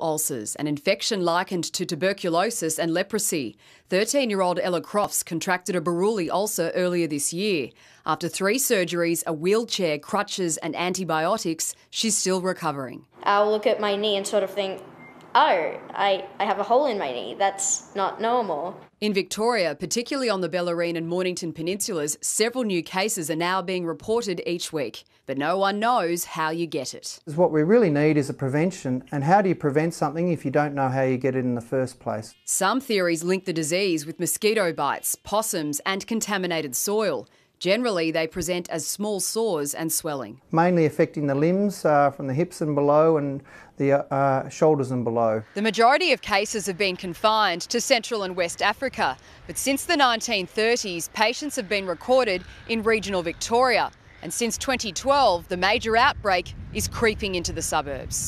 ulcers, an infection likened to tuberculosis and leprosy. 13 year old Ella Crofts contracted a Beruli ulcer earlier this year. After three surgeries, a wheelchair, crutches, and antibiotics, she's still recovering. I'll look at my knee and sort of think, oh, I, I have a hole in my knee. That's not normal. In Victoria, particularly on the Bellarine and Mornington peninsulas, several new cases are now being reported each week, but no one knows how you get it. What we really need is a prevention, and how do you prevent something if you don't know how you get it in the first place? Some theories link the disease with mosquito bites, possums, and contaminated soil. Generally, they present as small sores and swelling. Mainly affecting the limbs uh, from the hips and below and the uh, shoulders and below. The majority of cases have been confined to Central and West Africa, but since the 1930s, patients have been recorded in regional Victoria. And since 2012, the major outbreak is creeping into the suburbs.